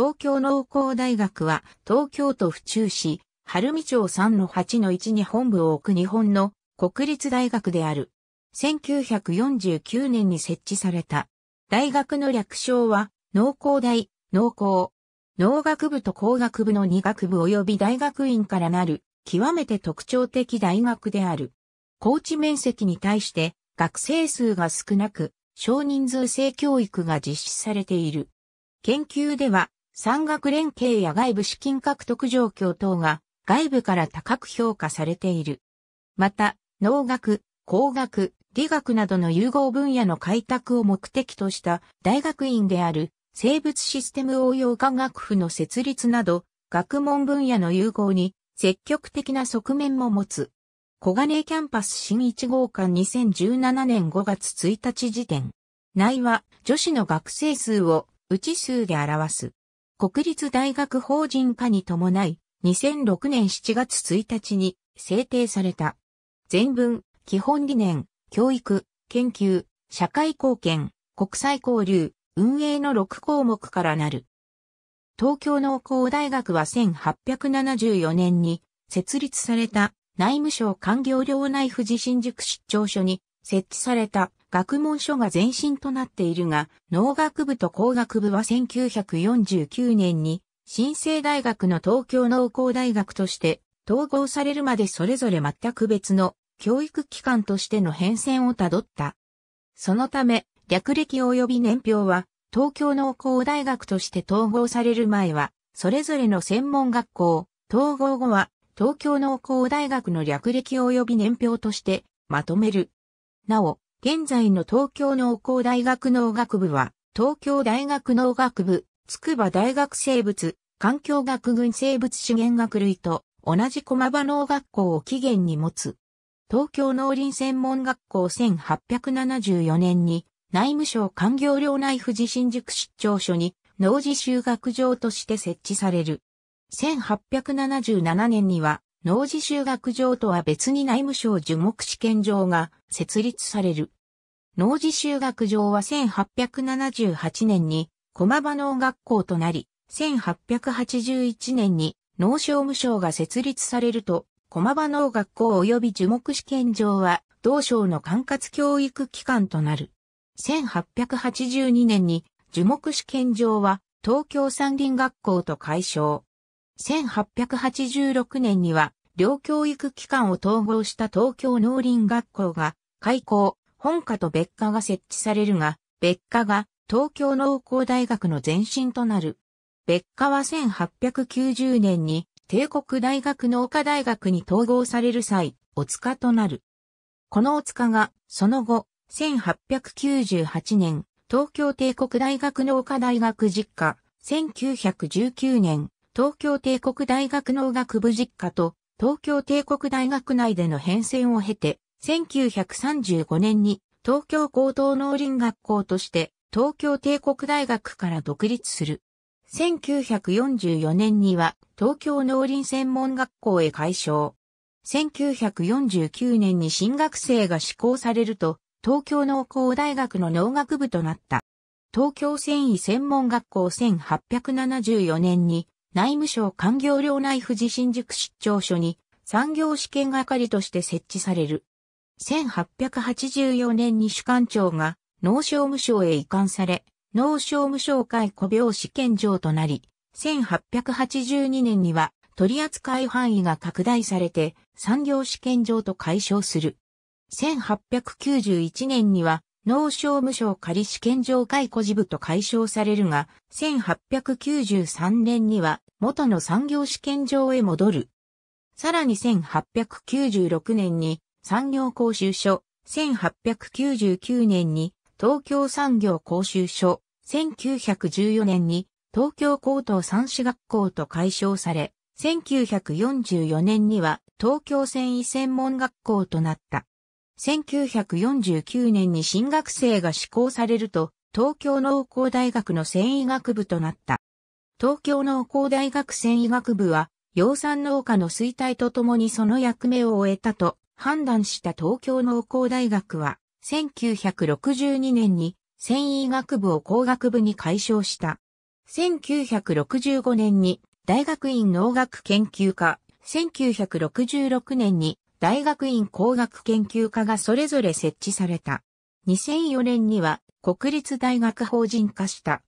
東京農工大学は東京都府中市、晴海町3-8-1のに本部を置く日本の国立大学である。1949年に設置された。大学の略称は、農工大、農工。農学部と工学部の2学部及び大学院からなる、極めて特徴的大学である。高知面積に対して、学生数が少なく、少人数制教育が実施されている。研究では、産学連携や外部資金獲得状況等が外部から高く評価されている。また、農学、工学、理学などの融合分野の開拓を目的とした大学院である生物システム応用科学府の設立など学問分野の融合に積極的な側面も持つ。小金井キャンパス新1号館2017年5月1日時点。内は女子の学生数を内数で表す。国立大学法人化に伴い、2006年7月1日に制定された。全文、基本理念、教育、研究、社会貢献、国際交流、運営の6項目からなる。東京農工大学は1874年に設立された内務省官業領内府士新宿出張所に設置された学問書が前身となっているが、農学部と工学部は1949年に、新生大学の東京農工大学として統合されるまでそれぞれ全く別の教育機関としての変遷をたどった。そのため、略歴及び年表は、東京農工大学として統合される前は、それぞれの専門学校、統合後は、東京農工大学の略歴及び年表として、まとめる。なお、現在の東京農工大学農学部は、東京大学農学部、筑波大学生物、環境学群生物資源学類と同じ駒場農学校を起源に持つ。東京農林専門学校1874年に内務省官業領内富士新宿出張所に農事修学場として設置される。1877年には農事修学場とは別に内務省樹木試験場が設立される。農事修学場は1878年に駒場農学校となり、1881年に農商務省が設立されると、駒場農学校及び樹木試験場は同省の管轄教育機関となる。1882年に樹木試験場は東京山林学校と解消。1886年には両教育機関を統合した東京農林学校が開校、本科と別科が設置されるが、別科が東京農工大学の前身となる。別科は1890年に帝国大学農科大学に統合される際、お塚となる。このお塚が、その後、1898年、東京帝国大学農科大学実家、1919年、東京帝国大学農学部実家と東京帝国大学内での変遷を経て、1935年に東京高等農林学校として東京帝国大学から独立する。1944年には東京農林専門学校へ改称。1949年に新学生が施行されると、東京農工大学の農学部となった。東京繊維専門学校1874年に内務省官業領内富士新宿出張所に産業試験係として設置される。1884年に主幹庁が農商務省へ移管され、農商務省会古病試験場となり、1882年には取扱範囲が拡大されて産業試験場と解消する。1891年には農商務省仮試験場解雇事部と解消されるが、1893年には元の産業試験場へ戻る。さらに1896年に産業講習所、1899年に東京産業講習所、1914年に東京高等三種学校と解消され、1944年には東京繊維専門学校となった。1949年に新学生が施行されると、東京農工大学の繊維学部となった。東京農工大学繊維学部は、養蚕農家の衰退とともにその役目を終えたと判断した東京農工大学は、1962年に繊維学部を工学部に改称した。1965年に大学院農学研究科、1966年に大学院工学研究科がそれぞれ設置された。2004年には国立大学法人化した。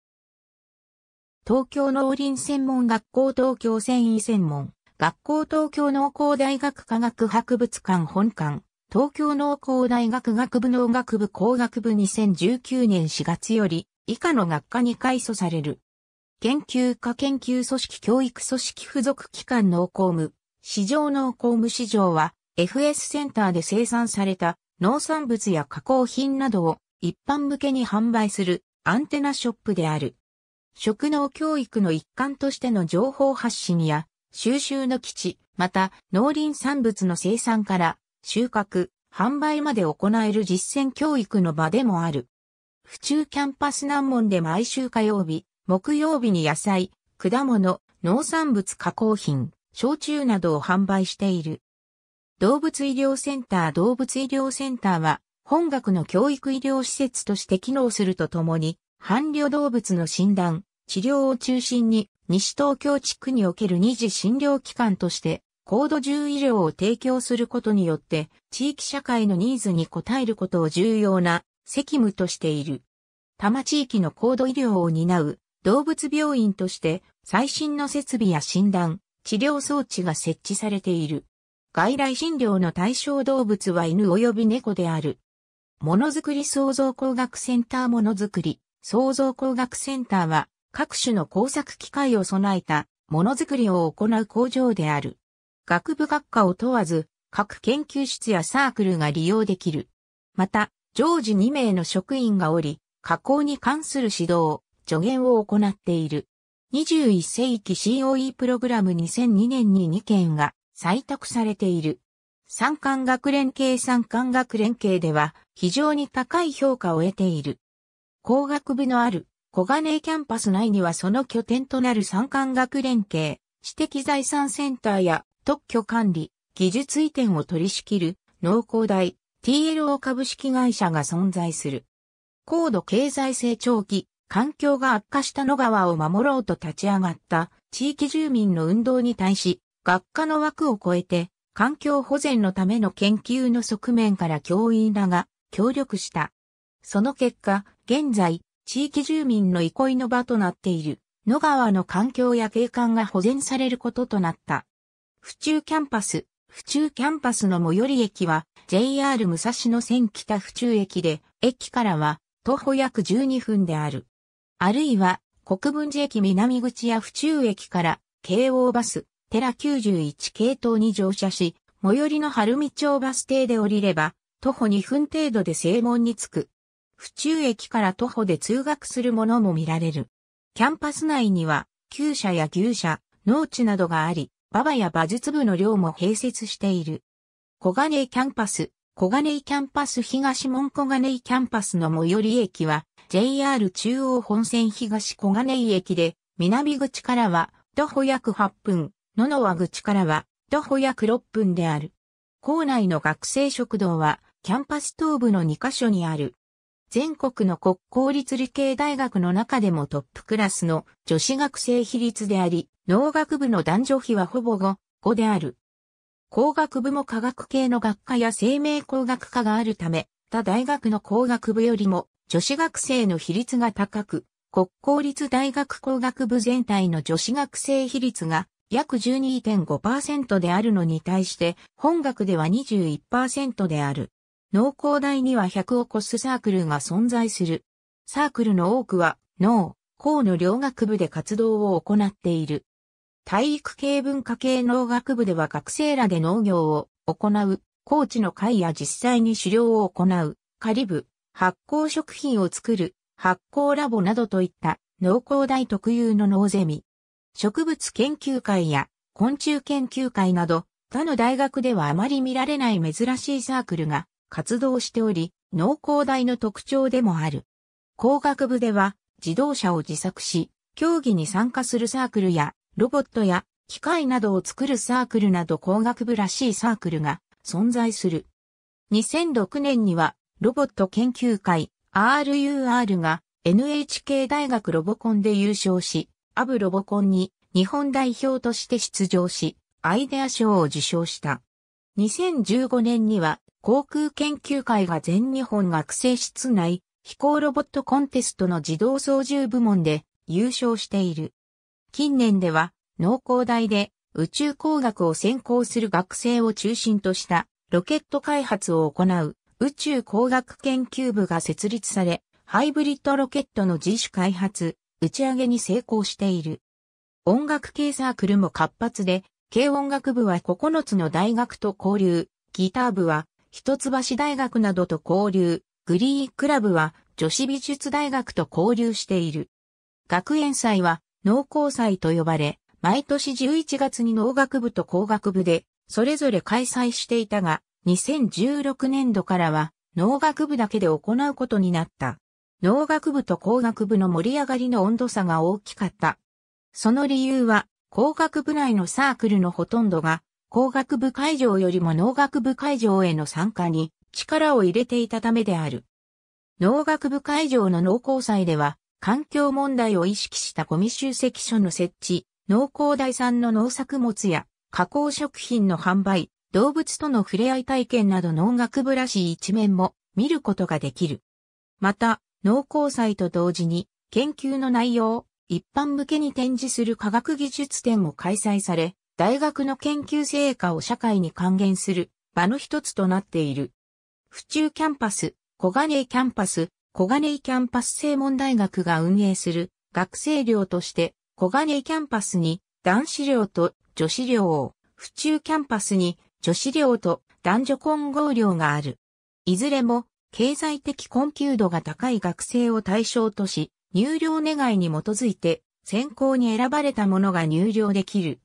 東京農林専門学校東京繊維専門学校東京農工大学科学博物館本館東京農工大学学部農学部工学部2019年4月より以下の学科に改組される。研究科研究組織教育組織付属機関農工務市場農工務市場は FS センターで生産された農産物や加工品などを一般向けに販売するアンテナショップである。職能教育の一環としての情報発信や収集の基地、また農林産物の生産から収穫、販売まで行える実践教育の場でもある。府中キャンパス難問で毎週火曜日、木曜日に野菜、果物、農産物加工品、焼酎などを販売している。動物医療センター動物医療センターは、本学の教育医療施設として機能するとともに、伴侶動物の診断、治療を中心に、西東京地区における二次診療機関として、高度重医療を提供することによって、地域社会のニーズに応えることを重要な責務としている。多摩地域の高度医療を担う動物病院として、最新の設備や診断、治療装置が設置されている。外来診療の対象動物は犬及び猫である。ものづくり創造工学センターものづくり創造工学センターは各種の工作機械を備えたものづくりを行う工場である。学部学科を問わず各研究室やサークルが利用できる。また、常時2名の職員がおり、加工に関する指導、助言を行っている。21世紀 COE プログラム2002年に2件が採択されている。三冠学連携三冠学連携では非常に高い評価を得ている。工学部のある小金井キャンパス内にはその拠点となる三冠学連携、知的財産センターや特許管理、技術移転を取り仕切る農工大 TLO 株式会社が存在する。高度経済成長期、環境が悪化した野川を守ろうと立ち上がった地域住民の運動に対し、学科の枠を超えて、環境保全のための研究の側面から教員らが協力した。その結果、現在、地域住民の憩いの場となっている、野川の環境や景観が保全されることとなった。府中キャンパス、府中キャンパスの最寄り駅は JR 武蔵野線北府中駅で、駅からは徒歩約12分である。あるいは国分寺駅南口や府中駅から京王バス、テラ91系統に乗車し、最寄りの春見町バス停で降りれば、徒歩2分程度で正門に着く。府中駅から徒歩で通学するものも見られる。キャンパス内には、旧車や牛車、農地などがあり、馬場や馬術部の寮も併設している。小金井キャンパス、小金井キャンパス東門小金井キャンパスの最寄り駅は、JR 中央本線東小金井駅で、南口からは、徒歩約8分、野々和口からは、徒歩ップンである。校内の学生食堂は、キャンパス東部の2カ所にある。全国の国公立理系大学の中でもトップクラスの女子学生比率であり、農学部の男女比はほぼ5、5である。工学部も科学系の学科や生命工学科があるため、他大学の工学部よりも女子学生の比率が高く、国公立大学工学部全体の女子学生比率が約12.5%であるのに対して、本学では21%である。農工大には100を超すサークルが存在する。サークルの多くは、農、工の両学部で活動を行っている。体育系文化系農学部では学生らで農業を行う、高知の会や実際に狩猟を行う、カリブ、発酵食品を作る、発酵ラボなどといった農工大特有の農ゼミ、植物研究会や昆虫研究会など他の大学ではあまり見られない珍しいサークルが活動しており、農工大の特徴でもある。工学部では自動車を自作し、競技に参加するサークルやロボットや機械などを作るサークルなど工学部らしいサークルが存在する。2006年にはロボット研究会 RUR が NHK 大学ロボコンで優勝し、アブロボコンに日本代表として出場し、アイデア賞を受賞した。2015年には航空研究会が全日本学生室内飛行ロボットコンテストの自動操縦部門で優勝している。近年では農工大で宇宙工学を専攻する学生を中心としたロケット開発を行う宇宙工学研究部が設立され、ハイブリッドロケットの自主開発、打ち上げに成功している。音楽系サークルも活発で、軽音楽部は9つの大学と交流、ギター部は一橋大学などと交流、グリークラブは女子美術大学と交流している。学園祭は農耕祭と呼ばれ、毎年11月に農学部と工学部で、それぞれ開催していたが、2016年度からは農学部だけで行うことになった。農学部と工学部の盛り上がりの温度差が大きかった。その理由は、工学部内のサークルのほとんどが、工学部会場よりも農学部会場への参加に力を入れていたためである。農学部会場の農工祭では、環境問題を意識したゴミ集積所の設置、農工大産の農作物や加工食品の販売、動物との触れ合い体験など農学部らしい一面も見ることができる。また、農耕祭と同時に研究の内容を一般向けに展示する科学技術展も開催され、大学の研究成果を社会に還元する場の一つとなっている。府中キャンパス、小金井キャンパス、小金井キャンパス正門大学が運営する学生寮として小金井キャンパスに男子寮と女子寮を、府中キャンパスに女子寮と男女混合寮がある。いずれも経済的困窮度が高い学生を対象とし、入寮願いに基づいて選考に選ばれた者が入寮できる。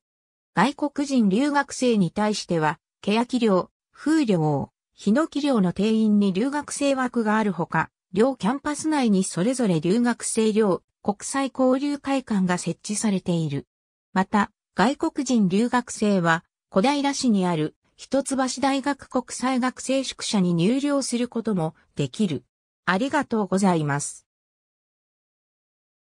外国人留学生に対しては、欅寮、風寮、ヒノキ寮の定員に留学生枠があるほか、両キャンパス内にそれぞれ留学生寮、国際交流会館が設置されている。また、外国人留学生は、小平市にある一橋大学国際学生宿舎に入寮することもできる。ありがとうございます。